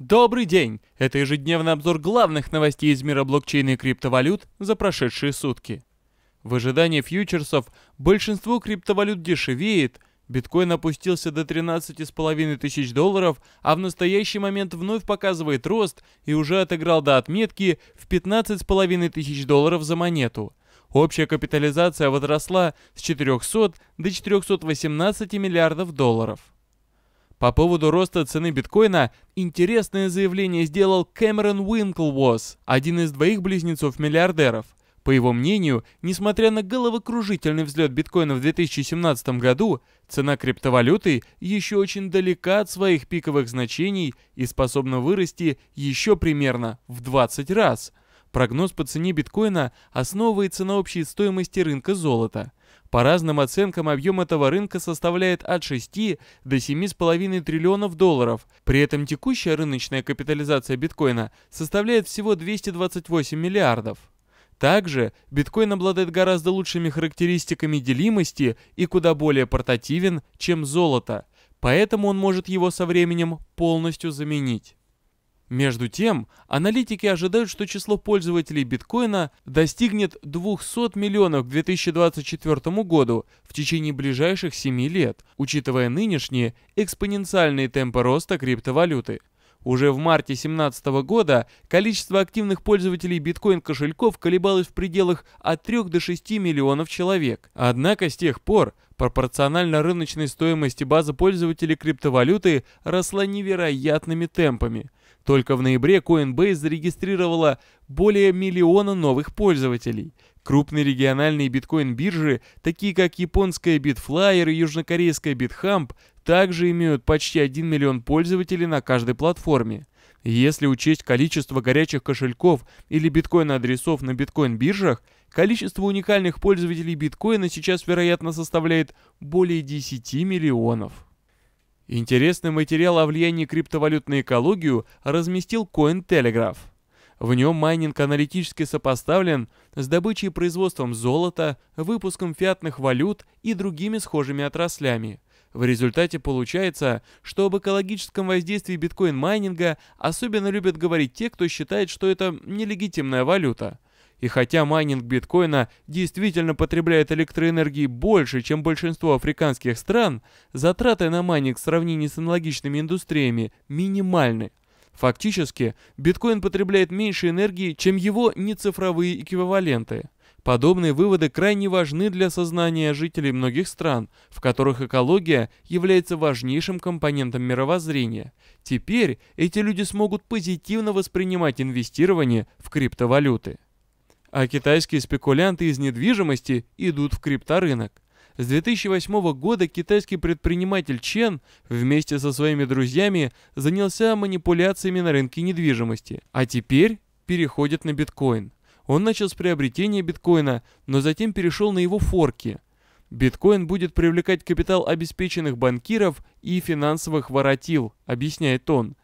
Добрый день! Это ежедневный обзор главных новостей из мира блокчейна и криптовалют за прошедшие сутки. В ожидании фьючерсов большинство криптовалют дешевеет, биткоин опустился до 13,5 тысяч долларов, а в настоящий момент вновь показывает рост и уже отыграл до отметки в 15,5 тысяч долларов за монету. Общая капитализация возросла с 400 до 418 миллиардов долларов. По поводу роста цены биткоина интересное заявление сделал Кэмерон Уинклвос, один из двоих близнецов миллиардеров. По его мнению, несмотря на головокружительный взлет биткоина в 2017 году, цена криптовалюты еще очень далека от своих пиковых значений и способна вырасти еще примерно в 20 раз. Прогноз по цене биткоина основывается на общей стоимости рынка золота – по разным оценкам, объем этого рынка составляет от 6 до 7,5 триллионов долларов. При этом текущая рыночная капитализация биткоина составляет всего 228 миллиардов. Также биткоин обладает гораздо лучшими характеристиками делимости и куда более портативен, чем золото, поэтому он может его со временем полностью заменить. Между тем, аналитики ожидают, что число пользователей биткоина достигнет 200 миллионов к 2024 году в течение ближайших 7 лет, учитывая нынешние экспоненциальные темпы роста криптовалюты. Уже в марте 2017 года количество активных пользователей биткоин-кошельков колебалось в пределах от 3 до 6 миллионов человек. Однако с тех пор пропорционально рыночной стоимости базы пользователей криптовалюты росла невероятными темпами – только в ноябре Coinbase зарегистрировала более миллиона новых пользователей. Крупные региональные биткоин-биржи, такие как японская BitFlyer и южнокорейская BitHump, также имеют почти 1 миллион пользователей на каждой платформе. Если учесть количество горячих кошельков или биткоин-адресов на биткоин-биржах, количество уникальных пользователей биткоина сейчас, вероятно, составляет более 10 миллионов. Интересный материал о влиянии криптовалют на экологию разместил Cointelegraph. В нем майнинг аналитически сопоставлен с добычей и производством золота, выпуском фиатных валют и другими схожими отраслями. В результате получается, что об экологическом воздействии биткоин-майнинга особенно любят говорить те, кто считает, что это нелегитимная валюта. И хотя майнинг биткоина действительно потребляет электроэнергии больше, чем большинство африканских стран, затраты на майнинг в сравнении с аналогичными индустриями минимальны. Фактически, биткоин потребляет меньше энергии, чем его нецифровые эквиваленты. Подобные выводы крайне важны для сознания жителей многих стран, в которых экология является важнейшим компонентом мировоззрения. Теперь эти люди смогут позитивно воспринимать инвестирование в криптовалюты а китайские спекулянты из недвижимости идут в крипторынок. С 2008 года китайский предприниматель Чен вместе со своими друзьями занялся манипуляциями на рынке недвижимости, а теперь переходит на биткоин. Он начал с приобретения биткоина, но затем перешел на его форки. Биткоин будет привлекать капитал обеспеченных банкиров и финансовых воротил, объясняет он.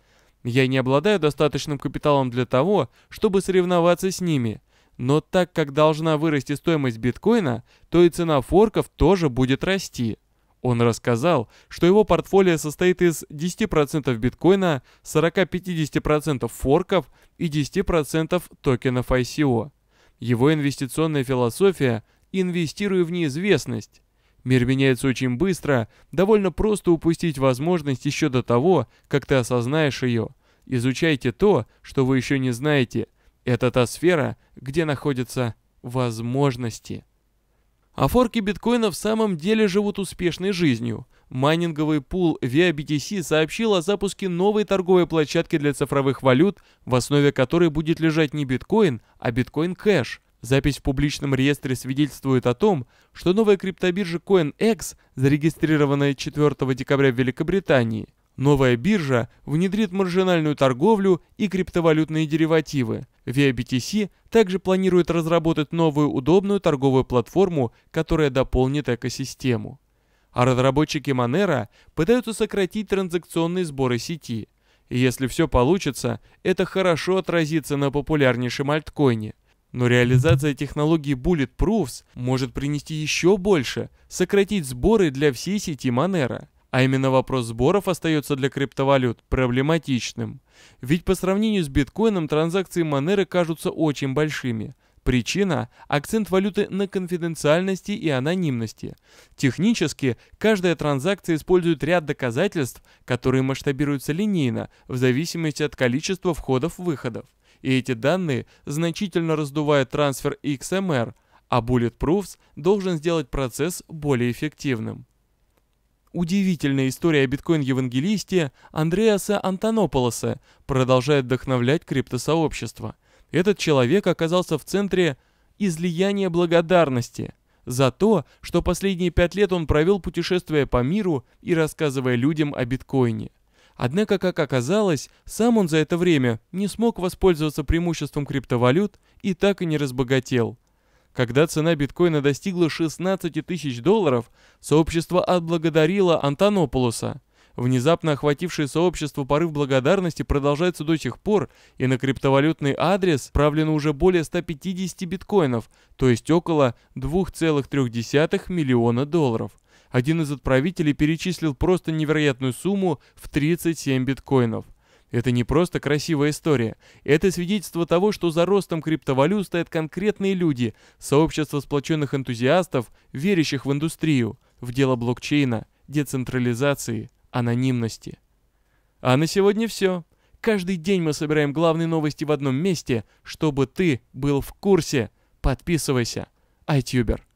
Я не обладаю достаточным капиталом для того, чтобы соревноваться с ними – но так как должна вырасти стоимость биткоина, то и цена форков тоже будет расти. Он рассказал, что его портфолио состоит из 10% биткоина, 40-50% форков и 10% токенов ICO. Его инвестиционная философия «инвестируй в неизвестность». Мир меняется очень быстро, довольно просто упустить возможность еще до того, как ты осознаешь ее. Изучайте то, что вы еще не знаете – это та сфера, где находятся возможности. Афорки биткоина в самом деле живут успешной жизнью. Майнинговый пул ViaBTC сообщил о запуске новой торговой площадки для цифровых валют, в основе которой будет лежать не биткоин, а биткоин-кэш. Запись в публичном реестре свидетельствует о том, что новая криптобиржа CoinX, зарегистрированная 4 декабря в Великобритании – Новая биржа внедрит маржинальную торговлю и криптовалютные деривативы. VIBTC также планирует разработать новую удобную торговую платформу, которая дополнит экосистему. А разработчики Monero пытаются сократить транзакционные сборы сети. И если все получится, это хорошо отразится на популярнейшем альткоине. Но реализация технологии Bulletproofs может принести еще больше, сократить сборы для всей сети Monero – а именно вопрос сборов остается для криптовалют проблематичным. Ведь по сравнению с биткоином транзакции Монеры кажутся очень большими. Причина – акцент валюты на конфиденциальности и анонимности. Технически, каждая транзакция использует ряд доказательств, которые масштабируются линейно, в зависимости от количества входов-выходов. И эти данные значительно раздувают трансфер XMR, а Bulletproofs должен сделать процесс более эффективным. Удивительная история о биткоин-евангелисте Андреаса Антонополоса продолжает вдохновлять криптосообщество. Этот человек оказался в центре излияния благодарности за то, что последние пять лет он провел путешествуя по миру и рассказывая людям о биткоине. Однако, как оказалось, сам он за это время не смог воспользоваться преимуществом криптовалют и так и не разбогател – когда цена биткоина достигла 16 тысяч долларов, сообщество отблагодарило Антонополуса. Внезапно охвативший сообщество порыв благодарности продолжается до сих пор, и на криптовалютный адрес правлено уже более 150 биткоинов, то есть около 2,3 миллиона долларов. Один из отправителей перечислил просто невероятную сумму в 37 биткоинов – это не просто красивая история, это свидетельство того, что за ростом криптовалют стоят конкретные люди, сообщество сплоченных энтузиастов, верящих в индустрию, в дело блокчейна, децентрализации, анонимности. А на сегодня все. Каждый день мы собираем главные новости в одном месте, чтобы ты был в курсе. Подписывайся. Айтюбер.